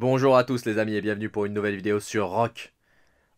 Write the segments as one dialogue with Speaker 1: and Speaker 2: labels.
Speaker 1: Bonjour à tous les amis et bienvenue pour une nouvelle vidéo sur Rock.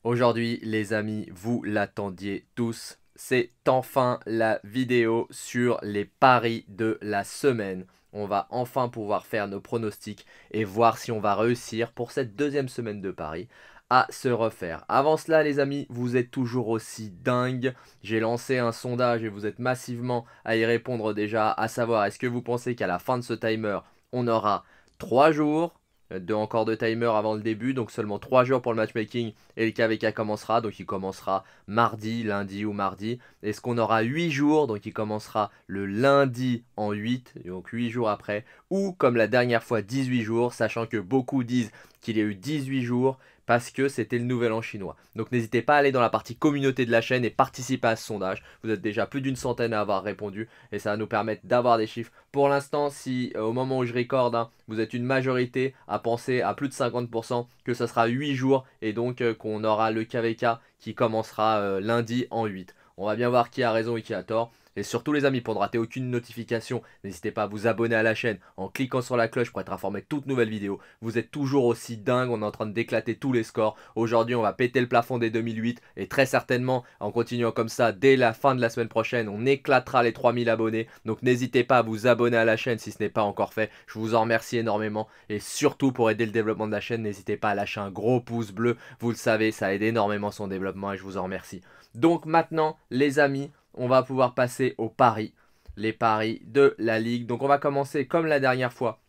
Speaker 1: Aujourd'hui les amis, vous l'attendiez tous, c'est enfin la vidéo sur les paris de la semaine. On va enfin pouvoir faire nos pronostics et voir si on va réussir pour cette deuxième semaine de paris à se refaire. Avant cela les amis, vous êtes toujours aussi dingue. J'ai lancé un sondage et vous êtes massivement à y répondre déjà, à savoir est-ce que vous pensez qu'à la fin de ce timer, on aura 3 jours euh, de encore de timer avant le début, donc seulement 3 jours pour le matchmaking et le KVK commencera, donc il commencera mardi, lundi ou mardi. Est-ce qu'on aura 8 jours, donc il commencera le lundi en 8, donc 8 jours après, ou comme la dernière fois 18 jours, sachant que beaucoup disent qu'il y a eu 18 jours, parce que c'était le nouvel an chinois. Donc n'hésitez pas à aller dans la partie communauté de la chaîne et participer à ce sondage. Vous êtes déjà plus d'une centaine à avoir répondu et ça va nous permettre d'avoir des chiffres. Pour l'instant, si euh, au moment où je recorde, hein, vous êtes une majorité à penser à plus de 50%, que ça sera 8 jours et donc euh, qu'on aura le KVK qui commencera euh, lundi en 8. On va bien voir qui a raison et qui a tort. Et surtout les amis, pour ne rater aucune notification, n'hésitez pas à vous abonner à la chaîne en cliquant sur la cloche pour être informé de toutes nouvelles vidéos. Vous êtes toujours aussi dingue, on est en train d'éclater tous les scores. Aujourd'hui on va péter le plafond des 2008 et très certainement en continuant comme ça dès la fin de la semaine prochaine, on éclatera les 3000 abonnés. Donc n'hésitez pas à vous abonner à la chaîne si ce n'est pas encore fait. Je vous en remercie énormément et surtout pour aider le développement de la chaîne, n'hésitez pas à lâcher un gros pouce bleu. Vous le savez, ça aide énormément son développement et je vous en remercie. Donc maintenant les amis, on va pouvoir passer aux paris, les paris de la Ligue. Donc on va commencer comme la dernière fois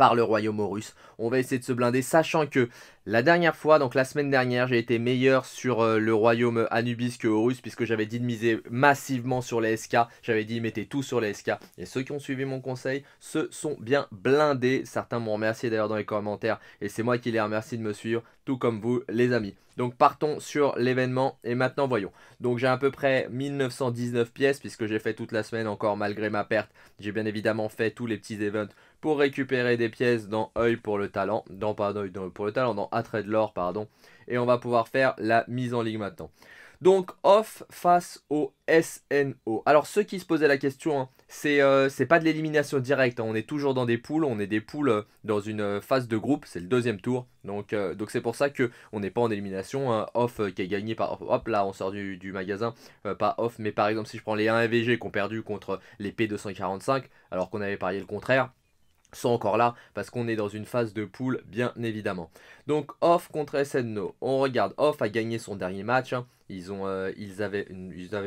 Speaker 1: par le royaume Horus. On va essayer de se blinder, sachant que la dernière fois, donc la semaine dernière, j'ai été meilleur sur euh, le royaume Anubis que Horus, puisque j'avais dit de miser massivement sur les SK. J'avais dit mettez tout sur les SK. Et ceux qui ont suivi mon conseil se sont bien blindés. Certains m'ont remercié d'ailleurs dans les commentaires, et c'est moi qui les remercie de me suivre, tout comme vous les amis. Donc partons sur l'événement et maintenant voyons. Donc j'ai à peu près 1919 pièces puisque j'ai fait toute la semaine encore malgré ma perte. J'ai bien évidemment fait tous les petits events pour récupérer des pièces dans œil pour le talent, dans pour le talent, dans attrait de l'or, pardon, et on va pouvoir faire la mise en ligue maintenant. Donc off face au SNO. Alors ceux qui se posaient la question, hein, euh, c'est pas de l'élimination directe, hein, on est toujours dans des poules, on est des poules euh, dans une euh, phase de groupe, c'est le deuxième tour. Donc donc c'est pour ça qu'on n'est pas en élimination hein, off qui est gagné par hop là on sort du, magasin pas off mais par exemple si je prends les 1 qui qu'on perdu contre les P245 alors qu'on avait parié le contraire, sont encore là parce qu'on est dans une phase de poule bien évidemment. Donc Off contre SNO, on regarde, Off a gagné son dernier match, hein. ils, ont, euh, ils, avaient,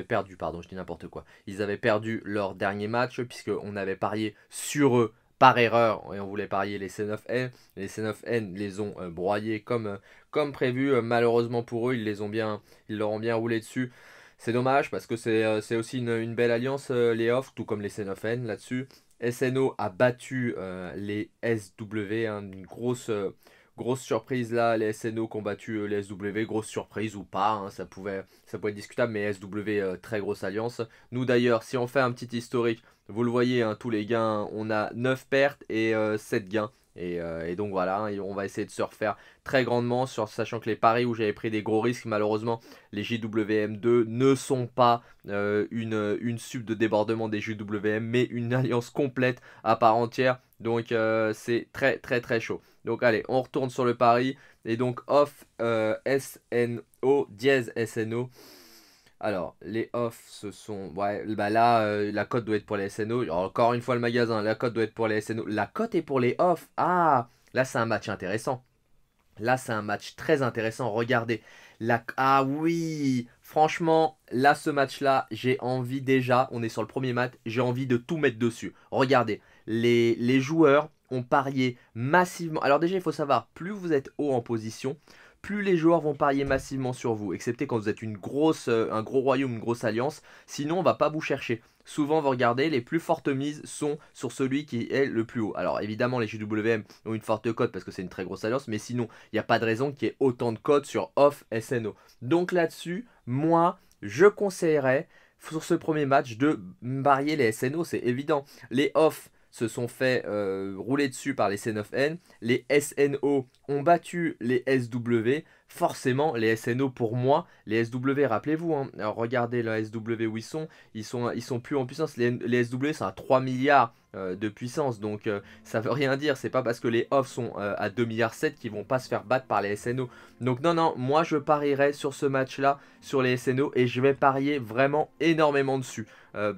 Speaker 1: perdu, pardon je dis n'importe quoi, ils avaient perdu leur dernier match puisqu'on avait parié sur eux par erreur et on voulait parier les C9N, les C9N les ont euh, broyés comme, euh, comme prévu, malheureusement pour eux ils, les ont bien, ils leur ont bien roulé dessus. C'est dommage parce que c'est aussi une, une belle alliance, les off, tout comme les C9N là-dessus. SNO a battu euh, les SW, hein, une grosse, euh, grosse surprise là, les SNO qui ont battu euh, les SW, grosse surprise ou pas, hein, ça, pouvait, ça pouvait être discutable, mais SW, très grosse alliance. Nous d'ailleurs, si on fait un petit historique, vous le voyez, hein, tous les gains, on a 9 pertes et 7 gains euh, et, donc voilà, hein, on va essayer de se refaire très grandement, sachant que les paris où j'avais pris des gros risques, malheureusement, les JWM2 ne sont pas euh, une, sub de débordement des JWM, mais une alliance complète à part entière. Donc euh, c'est très très très chaud. Donc allez, on retourne sur le pari. Et donc off SNO, dièse SNO. Alors, les off, ce sont. Ouais, bah là, euh, la cote doit être pour les SNO. encore une fois, le magasin, la cote doit être pour les SNO. La cote est pour les off. Ah Là, c'est un match intéressant. Là, c'est un match très intéressant. Regardez. La... Ah oui Franchement, là, ce match-là, j'ai envie déjà. On est sur le premier match. J'ai envie de tout mettre dessus. Regardez. Les, les joueurs ont parié massivement. Alors, déjà, il faut savoir, plus vous êtes haut en position, plus les joueurs vont parier massivement sur vous, excepté quand vous êtes une grosse, euh, un gros royaume, une grosse alliance, sinon on va pas vous chercher. Souvent vous regardez, les plus fortes mises sont sur celui qui est le plus haut. Alors évidemment les JWM ont une forte cote parce que c'est une très grosse alliance, mais sinon il n'y a pas de raison qu'il y ait autant de cotes sur off SNO. Donc là-dessus, moi je conseillerais sur ce premier match de marier les SNO, c'est évident. Les off se sont fait euh, rouler dessus par les C9N. Les SNO ont battu les SW forcément les SNO pour moi, les SW, rappelez-vous, hein. regardez les SW où ils sont, ils sont, sont plus en puissance, les, SW sont à 3 milliards euh, de puissance, donc euh, ça veut rien dire, c'est pas parce que les off sont euh, à 2 milliards 7 qu'ils vont pas se faire battre par les SNO. Donc non, non, moi je parierais sur ce match-là, sur les SNO, et je vais parier vraiment énormément dessus.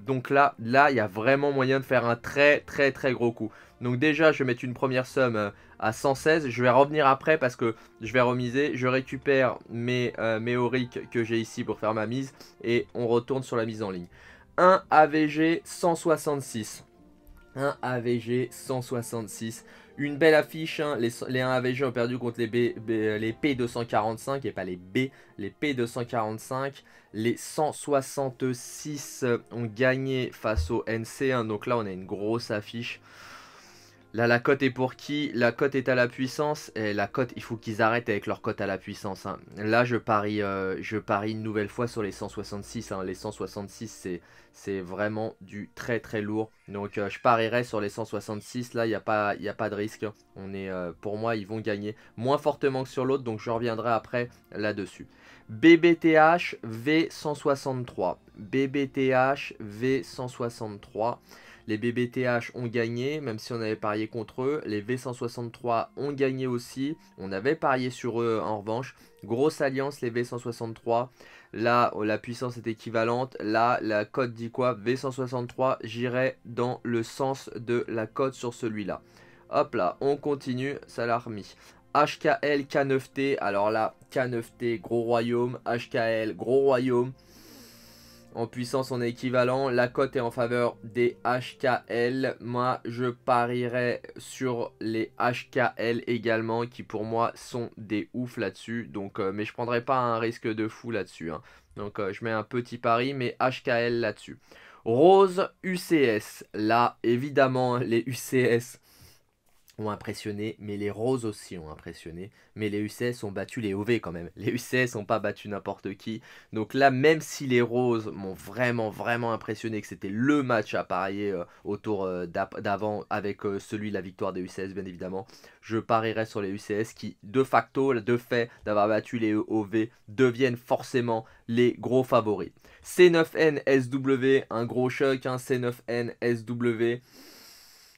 Speaker 1: donc là, là, il y a vraiment moyen de faire un très très très gros coup. Donc déjà, je vais mettre une première somme à 116. Je vais revenir après parce que je vais remiser. Je récupère mes, euh, que j'ai ici pour faire ma mise. Et on retourne sur la mise en ligne. 1 AVG 166. 1 AVG 166. Une belle affiche, hein. les, les, 1 AVG ont perdu contre les, B, les P245 et pas les B, les P245. Les 166 ont gagné face au nc donc là on a une grosse affiche. Là, la cote est pour qui La cote est à la puissance. Et eh, la cote, il faut qu'ils arrêtent avec leur cote à la puissance. Hein. Là, je parie, euh, je parie une nouvelle fois sur les 166. Hein. Les 166, c'est vraiment du très très lourd. Donc, euh, je parierai sur les 166. Là, il n'y a, pas, a pas de risque. Hein. On est, euh, pour moi, ils vont gagner moins fortement que sur l'autre. Donc, je reviendrai après là-dessus. BBTH V163. BBTH V163. Les BBTH ont gagné, même si on avait parié contre eux. Les V163 ont gagné aussi. On avait parié sur eux euh, en revanche. Grosse alliance, les V163. Là, oh, la puissance est équivalente. Là, la cote dit quoi V163, j'irai dans le sens de la cote sur celui-là. Hop là, on continue, ça l'a remis. HKL K9T, alors là, K9T, gros royaume, HKL, gros royaume. En puissance, en équivalent. La cote est en faveur des HKL. Moi, je parierais sur les HKL également, qui pour moi sont des ouf là-dessus. Donc, euh, mais je prendrai pas un risque de fou là-dessus. Hein. Donc, euh, je mets un petit pari, mais HKL là-dessus. Rose UCS. Là, évidemment, les UCS ont impressionné, mais les Roses aussi ont impressionné. Mais les UCS ont battu les OV quand même. Les UCS n'ont pas battu n'importe qui. Donc là, même si les Roses m'ont vraiment, vraiment impressionné, que c'était le match à parier euh, autour euh, d'avant avec euh, celui de la victoire des UCS, bien évidemment, je parierais sur les UCS qui, de facto, de fait, d'avoir battu les OV, deviennent forcément les gros favoris. C9N SW, un gros choc, hein, C9N SW.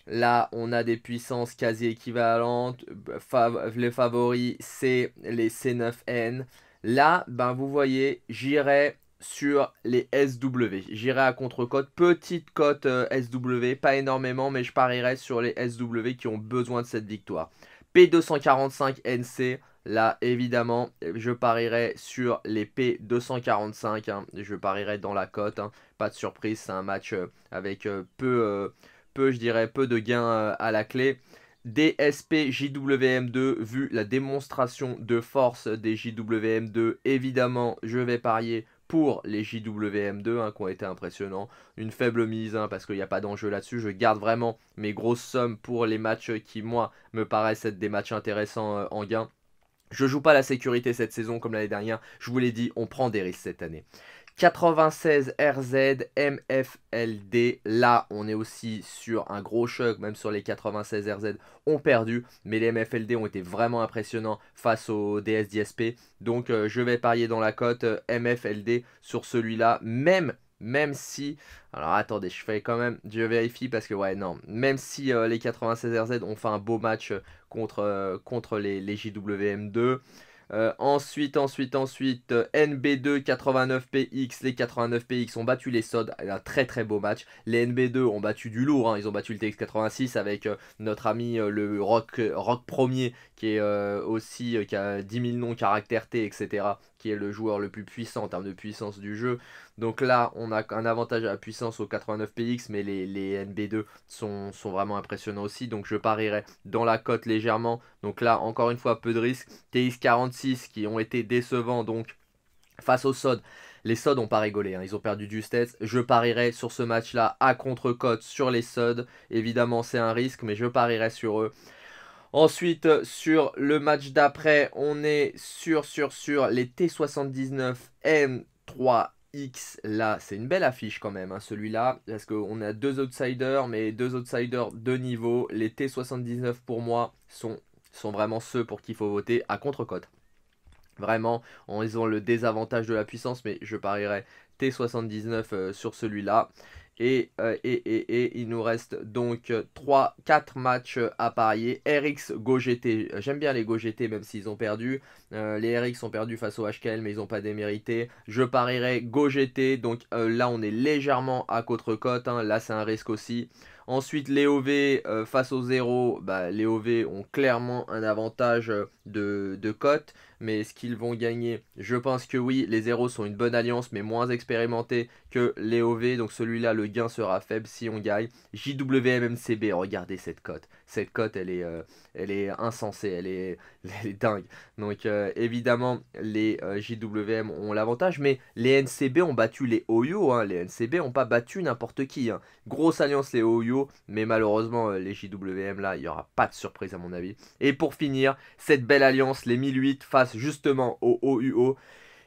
Speaker 1: Là, on a des puissances quasi équivalentes. Bah, les favoris, c'est les C9N. Là, ben, vous voyez, j'irai sur les SW. J'irai à contre-cote, petite cote euh, SW, pas énormément, mais je parierai sur les SW qui ont besoin de cette victoire. P245 NC, là évidemment, je parierai sur les P245, hein. je parierai dans la cote, hein. pas de surprise, c'est un match euh, avec euh, peu je dirais, peu de gains euh, à la clé. DSP JWM2, vu la démonstration de force des JWM2, évidemment, je vais parier pour les JWM2 hein, qui ont été impressionnants. Une faible mise hein, parce qu'il n'y a pas d'enjeu là-dessus. Je garde vraiment mes grosses sommes pour les matchs qui, moi, me paraissent être des matchs intéressants euh, en gain. Je joue pas la sécurité cette saison comme l'année dernière. Je vous l'ai dit, on prend des risques cette année. 96 RZ, MFLD. Là, on est aussi sur un gros choc, même sur les 96 RZ ont perdu, mais les MFLD ont été vraiment impressionnants face au DSDSP, Donc, euh, je vais parier dans la cote euh, MFLD sur celui-là, même même si, alors attendez, je fais quand même, je vérifie parce que ouais, non, même si euh, les 96 RZ ont fait un beau match contre, contre les JWM2, euh, ensuite, ensuite, ensuite, euh, NB2 89PX. Les 89PX ont battu les SOD. Un très très beau match. Les NB2 ont battu du lourd. Hein. Ils ont battu le TX86 avec euh, notre ami le Rock, Rock Premier qui est aussi qui a 10 000 noms caractère T, etc. Qui est le joueur le plus puissant en termes de puissance du jeu. Donc là, on a un avantage à la puissance au 89px, mais les, NB2 sont, vraiment impressionnants aussi. Donc je parierais dans la cote légèrement. Donc là, encore une fois, peu de risques. TX46 qui ont été décevants donc face au SOD. Les SOD n'ont pas rigolé, hein. ils ont perdu du stats. Je parierais sur ce match-là à contre-cote sur les SOD. Évidemment, c'est un risque, mais je parierais sur eux. Ensuite, sur le match d'après, on est sur, sur, sur les T79M3 X là, c'est une belle affiche quand même, hein, celui-là, parce qu'on a deux outsiders, mais deux outsiders de niveau. Les T79 pour moi sont, sont vraiment ceux pour qui il faut voter à contre-cote. Vraiment, ils ont le désavantage de la puissance, mais je parierais T79 euh, sur celui-là. Euh, et, et, il nous reste donc 3, 4 matchs à parier. RX, GoGT. Euh, j'aime bien les GoGT même s'ils ont perdu. Euh, les RX ont perdu face au HKL mais ils n'ont pas démérité. Je parierai GoGT. Donc là on est légèrement à contre-côte. Hein. Là c'est un risque aussi. Ensuite, les OV face au 0, bah, les OV ont clairement un avantage de, de cote mais est-ce qu'ils vont gagner Je pense que oui, les héros sont une bonne alliance, mais moins expérimentée que les OV, donc celui-là, le gain sera faible si on gagne. JWMMCB, regardez cette cote, cette cote, elle est, euh, elle est insensée, elle est, dingue. Donc euh, évidemment, les euh, JWM ont l'avantage, mais les NCB ont battu les Oyo, hein. les NCB n'ont pas battu n'importe qui. Hein. Grosse alliance les Oyo, mais malheureusement, les JWM, là, il n'y aura pas de surprise à mon avis. Et pour finir, cette belle alliance, les 1008 face justement aux OUO.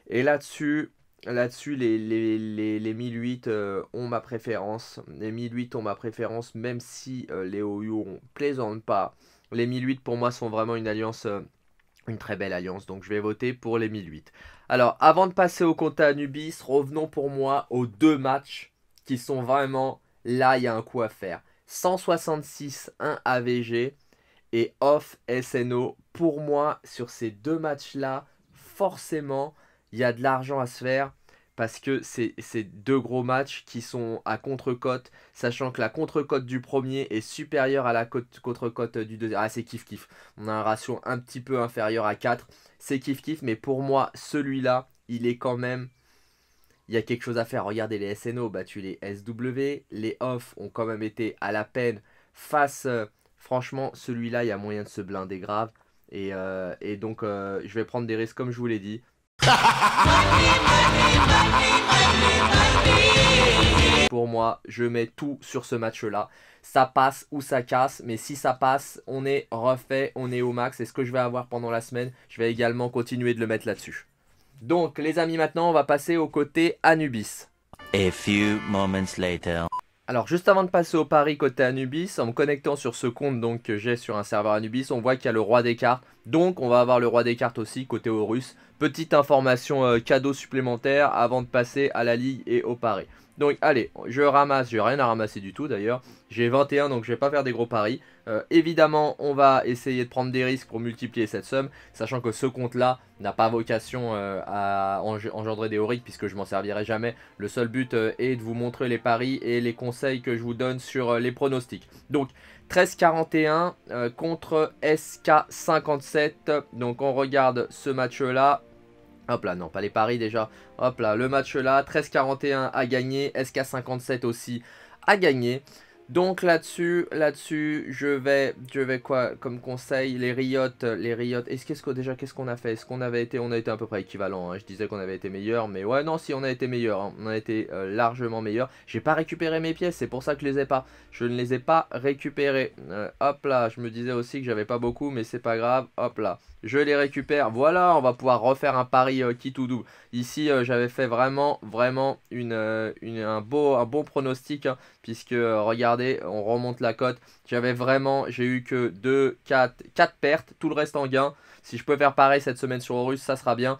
Speaker 1: Et là-dessus, là-dessus, les, les, les, 1008 euh, ont ma préférence. Les 1008 ont ma préférence, même si euh, les OU ne plaisantent pas. Les 1008 pour moi sont vraiment une alliance, euh, une très belle alliance. Donc je vais voter pour les 1008. Alors avant de passer au compte à Anubis, revenons pour moi aux deux matchs qui sont vraiment là, il y a un coup à faire. 166-1 AVG et off SNO. Pour moi, sur ces deux matchs-là, forcément, il y a de l'argent à se faire parce que c'est deux gros matchs qui sont à contre-cote, sachant que la contre-cote du premier est supérieure à la contre-cote du deuxième. Ah, c'est kiff-kiff. On a un ratio un petit peu inférieur à 4. C'est kiff-kiff, mais pour moi, celui-là, il est quand même. Il y a quelque chose à faire. Regardez, les SNO battu les SW. Les off ont quand même été à la peine face. Euh, franchement, celui-là, il y a moyen de se blinder grave. Et, euh, et donc, euh, je vais prendre des risques comme je vous l'ai dit. Pour moi, je mets tout sur ce match-là. Ça passe ou ça casse, mais si ça passe, on est refait, on est au max. et ce que je vais avoir pendant la semaine. Je vais également continuer de le mettre là-dessus. Donc, les amis, maintenant, on va passer au côté Anubis. A few moments later. Alors juste avant de passer au pari côté Anubis, en me connectant sur ce compte donc, que j'ai sur un serveur Anubis, on voit qu'il y a le roi des cartes. Donc on va avoir le roi des cartes aussi côté Horus. Petite information euh, cadeau supplémentaire avant de passer à la ligue et au pari. Donc allez, je ramasse, j'ai rien à ramasser du tout d'ailleurs. J'ai 21 donc je vais pas faire des gros paris. Euh, évidemment, on va essayer de prendre des risques pour multiplier cette somme, sachant que ce compte-là n'a pas vocation euh, à engendrer des horiques puisque je m'en servirai jamais. Le seul but euh, est de vous montrer les paris et les conseils que je vous donne sur les pronostics. Donc 41 contre SK57. Donc on regarde ce match-là. Hop là, non, pas les paris déjà. Hop là, le match là, 13-41 à gagner, SK57 aussi à gagner. Donc là-dessus, là-dessus, je vais, je vais quoi comme conseil Les riottes, euh, les riottes. Est-ce qu'est-ce que déjà qu'est-ce qu'on a fait Est-ce qu'on avait été, on a été à peu près équivalent. Hein. Je disais qu'on avait été meilleur, mais ouais, non, si on a été meilleur, hein. on a été euh, largement meilleur. J'ai pas récupéré mes pièces, c'est pour ça que je les ai pas. Je ne les ai pas récupérées. Euh, hop là, je me disais aussi que j'avais pas beaucoup, mais c'est pas grave. Hop là, je les récupère. Voilà, on va pouvoir refaire un pari qui tout double. Ici, j'avais fait vraiment, vraiment une, un beau, un bon pronostic, hein, puisque regardez on remonte la cote. J'avais vraiment, j'ai eu que 2, 4, 4 pertes, tout le reste en gain. Si je peux faire pareil cette semaine sur Horus, ça sera bien.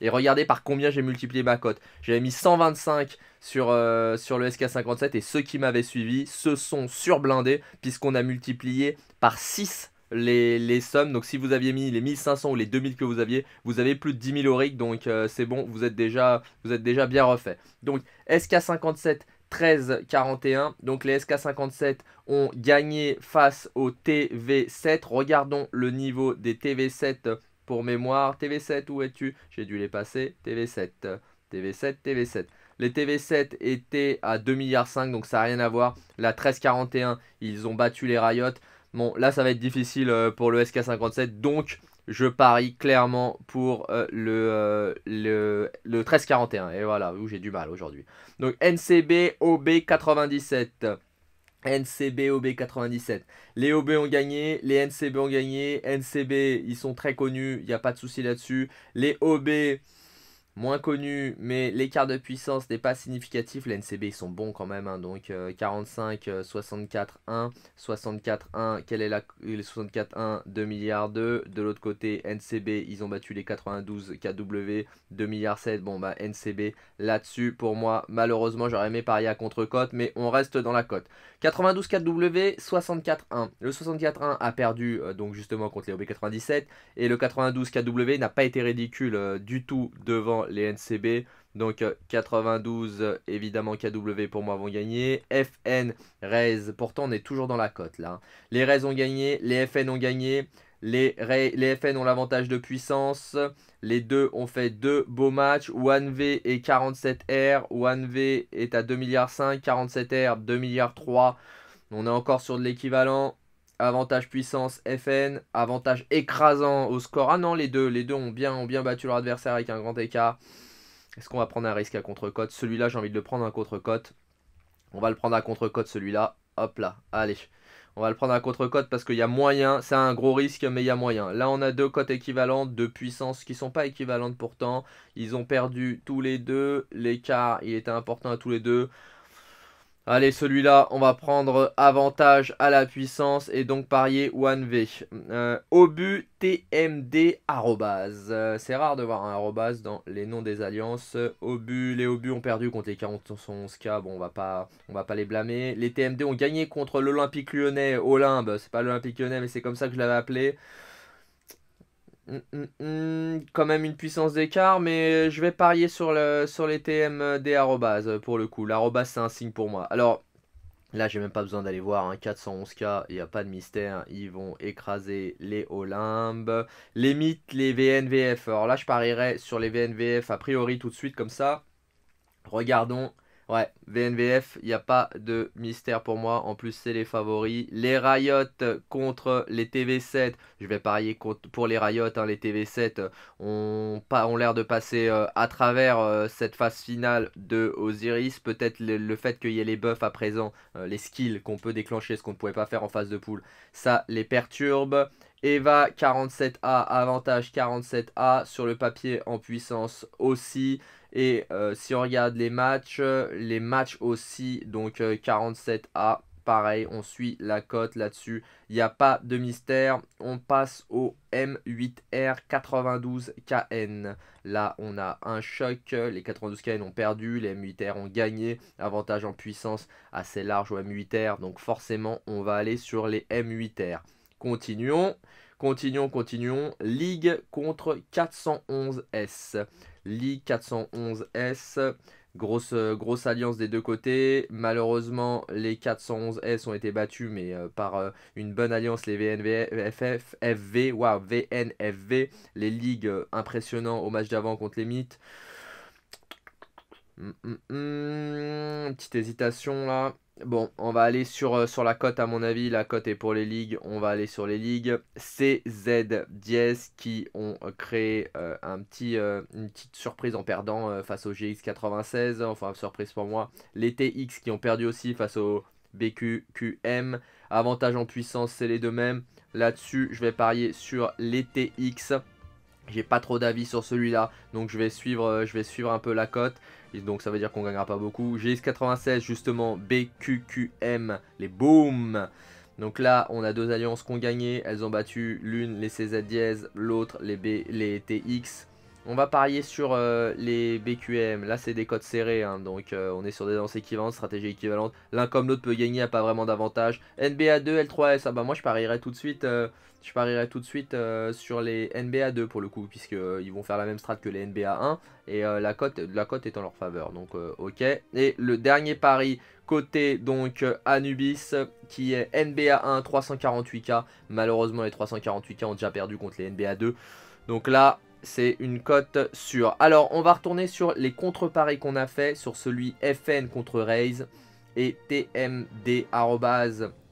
Speaker 1: Et regardez par combien j'ai multiplié ma cote. J'avais mis 125 sur, euh, sur le SK57 et ceux qui m'avaient suivi se sont surblindés puisqu'on a multiplié par 6 les, sommes. Donc si vous aviez mis les 1500 ou les 2000 que vous aviez, vous avez plus de 10 000 auric, donc euh, c'est bon, vous êtes, déjà, vous êtes déjà bien refait. Donc SK57, 13, 41. Donc les SK57 ont gagné face au TV7. Regardons le niveau des TV7 pour mémoire. TV7, où es-tu J'ai dû les passer. TV7, TV7, TV7. Les TV7 étaient à 2,5 milliards, donc ça n'a rien à voir. La 1341, ils ont battu les Riot. Bon, là, ça va être difficile euh, pour le SK57. Donc, je parie clairement pour euh, euh, le, le, le, 1341. Et voilà, où j'ai du mal aujourd'hui. Donc, NCB OB97. NCB OB97. Les OB ont gagné, les NCB ont gagné. NCB, ils sont très connus, il n'y a pas de souci là-dessus. Les OB, moins connu, mais l'écart de puissance n'est pas significatif. Les NCB ils sont bons quand même, hein. donc 45, 64, 1, 64, 1. Quelle est la 64, 1 2 milliards 2. De l'autre côté, NCB ils ont battu les 92 KW 2 milliards 7. Bon bah NCB là-dessus pour moi, malheureusement j'aurais aimé parier à contre-cote, mais on reste dans la cote. 92 KW 64, 1. Le 64, 1 a perdu euh, donc justement contre les OB97 et le 92 KW n'a pas été ridicule euh, du tout devant les NCB. Donc 92, euh, évidemment KW pour moi vont gagner. FN, Rez pourtant on est toujours dans la cote là. Hein. Les Rez ont gagné, les FN ont gagné. Les, les FN ont l'avantage de puissance. Les deux ont fait deux beaux matchs. 1V et 47R. 1V est à 2,5 milliards, 47R 2 milliards. On est encore sur de l'équivalent. Avantage puissance FN, avantage écrasant au score. Ah non, les deux, les deux ont bien, ont bien battu leur adversaire avec un grand écart. Est-ce qu'on va prendre un risque à contre-cote Celui-là, j'ai envie de le prendre à contre-cote. On va le prendre à contre-cote celui-là. Hop là, allez. On va le prendre à contre-cote parce qu'il y a moyen. C'est un gros risque, mais il y a moyen. Là, on a deux cotes équivalentes, deux puissances qui ne sont pas équivalentes pourtant. Ils ont perdu tous les deux. L'écart, il était important à tous les deux. Allez, celui-là, on va prendre avantage à la puissance et donc parier 1V. Euh, obus TMD arrobase. Euh, c'est rare de voir un dans les noms des alliances. Obu, les obus ont perdu contre les 41K. Bon, on va pas, on va pas les blâmer. Les TMD ont gagné contre l'Olympique lyonnais, Olympe. C'est pas l'Olympique lyonnais, mais c'est comme ça que je l'avais appelé. Mm, mm, mm, quand même une puissance d'écart, mais je vais parier sur, le, sur les TM euh, des arrobas euh, pour le coup. L'arrobas c'est un signe pour moi. Alors là, j'ai même pas besoin d'aller voir. un 411K, il n'y a pas de mystère. Ils vont écraser les Olympes, les mythes, les VNVF. Alors là, je parierais sur les VNVF a priori tout de suite comme ça. Regardons Ouais, VNVF, il n'y a pas de mystère pour moi. En plus, c'est les favoris. Les Riot contre les TV7. Je vais parier pour les Riot. Hein. les TV7 euh, ont, ont l'air de passer euh, à travers euh, cette phase finale de Osiris. Peut-être le, fait qu'il y ait les buffs à présent, les skills qu'on peut déclencher, ce qu'on ne pouvait pas faire en phase de poule, ça les perturbe. Eva 47A, avantage 47A sur le papier en puissance aussi. Et euh, si on regarde les matchs, les matchs aussi, donc 47A, euh, pareil, on suit la cote là-dessus. Il n'y a pas de mystère. On passe au M8R92KN. Là, on a un choc. Les 92KN ont perdu, les M8R ont gagné. Avantage en puissance assez large au M8R, donc forcément, on va aller sur les M8R. Continuons, continuons, continuons. Ligue contre 411S. Ligue 411S. Grosse, grosse alliance des deux côtés. Malheureusement, les 411S ont été battus, mais euh, par euh, une bonne alliance, les FV, VNFV, les ligues euh, impressionnantes au match d'avant contre les Mythes. Mm, mm, mm. Petite hésitation là. Bon, on va aller sur, euh, sur la cote à mon avis. La cote est pour les ligues. On va aller sur les ligues. CZ 10 qui ont créé euh, un petit, euh, une petite surprise en perdant face au GX96. Enfin, surprise pour moi. Les TX qui ont perdu aussi face au BQQM. Avantage en puissance, c'est les deux mêmes. Là-dessus, je vais parier sur les TX. J'ai pas trop d'avis sur celui-là, donc je vais, suivre, euh, je vais suivre un peu la cote. Donc ça veut dire qu'on gagnera pas beaucoup. GX96 justement, BQQM, les boom donc là, on a deux alliances qu'on gagné. Elles ont battu l'une les CZ dièse, l'autre les, B, les TX. On va parier sur euh, les BQM. Là, c'est des codes serrés. Hein, donc, euh, on est sur des danses équivalentes, stratégie équivalente. L'un comme l'autre peut gagner, a pas vraiment d'avantage. NBA 2, L3S. Ah bah, moi, je parierais tout de suite, euh, je parierais tout de suite sur les NBA 2 pour le coup, puisqu'ils vont faire la même strat que les NBA 1. Et la, cote, la cote est en leur faveur. Donc, ok. Et le dernier pari, Côté donc Anubis qui est NBA 1 348K. Malheureusement les 348K ont déjà perdu contre les NBA 2. Donc là c'est une cote sûre. Alors, on va retourner sur les contre-paris qu'on a fait, sur celui FN contre Raze. et TMD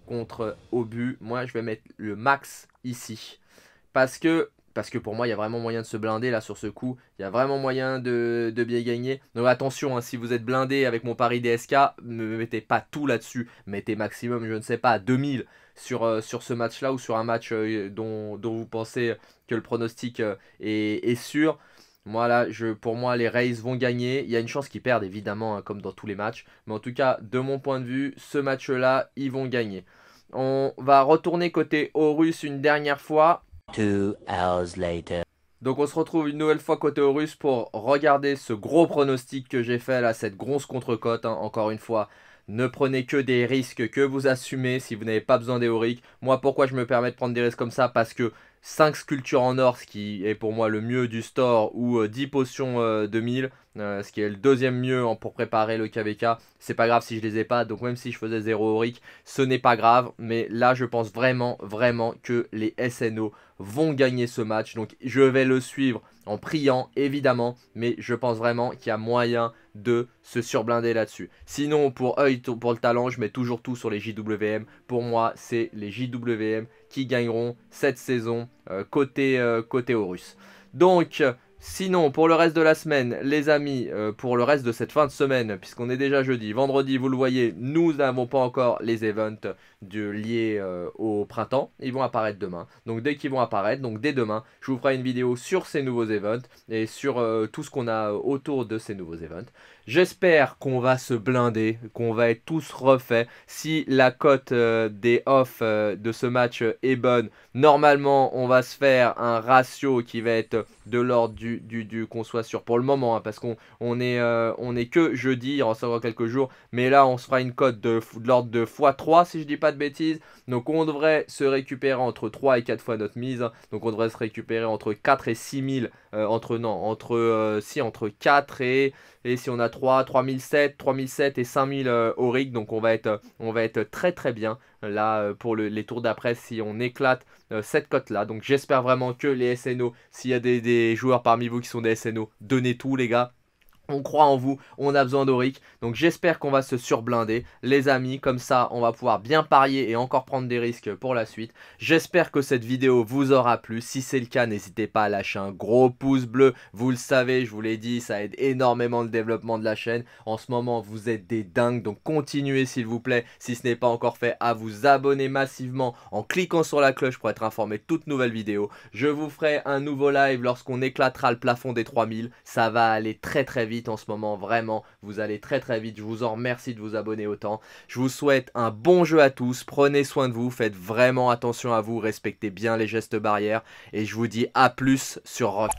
Speaker 1: contre Obu. Moi, je vais mettre le max ici. Parce que parce que pour moi, il y a vraiment moyen de se blinder là sur ce coup. Il y a vraiment moyen de, bien gagner. Donc attention, hein, si vous êtes blindé avec mon pari DSK, ne mettez pas tout là-dessus. Mettez maximum, je ne sais pas, 2000 sur, euh, sur ce match-là ou sur un match euh, dont, vous pensez que le pronostic euh, est, sûr. Moi je, pour moi, les Rays vont gagner. Il y a une chance qu'ils perdent, évidemment, hein, comme dans tous les matchs. Mais en tout cas, de mon point de vue, ce match-là, ils vont gagner. On va retourner côté Horus une dernière fois. Donc on se retrouve une nouvelle fois côté russe pour regarder ce gros pronostic que j'ai fait là, cette grosse contre-cote, hein. encore une fois. Ne prenez que des risques que vous assumez si vous n'avez pas besoin d'éorique Moi pourquoi je me permets de prendre des risques comme ça Parce que 5 sculptures en or, ce qui est pour moi le mieux du store, ou 10 euh, potions euh, de 2000, euh, ce qui est le deuxième mieux pour préparer le KVK. C'est pas grave si je les ai pas, donc même si je faisais 0 auric, ce n'est pas grave. Mais là, je pense vraiment, vraiment que les SNO vont gagner ce match. Donc je vais le suivre en priant, évidemment, mais je pense vraiment qu'il y a moyen de se surblinder là-dessus. Sinon, pour pour le talent, je mets toujours tout sur les JWM. Pour moi, c'est les JWM qui gagneront cette saison euh, côté, euh, côté Russes. Donc, Sinon, pour le reste de la semaine, les amis, euh, pour le reste de cette fin de semaine, puisqu'on est déjà jeudi, vendredi, vous le voyez, nous n'avons pas encore les events liés au printemps. Ils vont apparaître demain. Donc dès qu'ils vont apparaître, donc dès demain, je vous ferai une vidéo sur ces nouveaux events et sur tout ce qu'on a autour de ces nouveaux events. J'espère qu'on va se blinder, qu'on va être tous refaits. Si la cote euh, des off euh, de ce match est bonne, normalement on va se faire un ratio qui va être de l'ordre du, du, qu'on soit sûr pour le moment, hein, parce qu'on on est, euh, on est que jeudi, il en encore quelques jours, mais là on se fera une cote de, l'ordre de x3 si je dis pas de bêtises. Donc on devrait se récupérer entre 3 et 4 fois notre mise. Hein. Donc on devrait se récupérer entre 4 et 6 000, entre non, entre si entre 4 et et si on a 3, 3007, 3007 et 5000 au rig, donc on va, être, euh, on va être très très bien euh, là euh, pour les tours d'après si on éclate cette cote là. Donc j'espère vraiment que les SNO, s'il y a des, des joueurs parmi vous qui sont des SNO, donnez tout les gars on croit en vous, on a besoin d'Auric. Donc j'espère qu'on va se surblinder. Les amis, comme ça, on va pouvoir bien parier et encore prendre des risques pour la suite. J'espère que cette vidéo vous aura plu. Si c'est le cas, n'hésitez pas à lâcher un gros pouce bleu. Vous le savez, je vous l'ai dit, ça aide énormément le développement de la chaîne. En ce moment, vous êtes des dingues. Donc continuez, s'il vous plaît, si ce n'est pas encore fait, à vous abonner massivement en cliquant sur la cloche pour être informé de toutes nouvelles vidéos. Je vous ferai un nouveau live lorsqu'on éclatera le plafond des 3000. Ça va aller très très vite en ce moment, vraiment, vous allez très très vite, je vous en remercie de vous abonner autant. Je vous souhaite un bon jeu à tous, prenez soin de vous, faites vraiment attention à vous, respectez bien les gestes barrières, et je vous dis à plus sur Rock.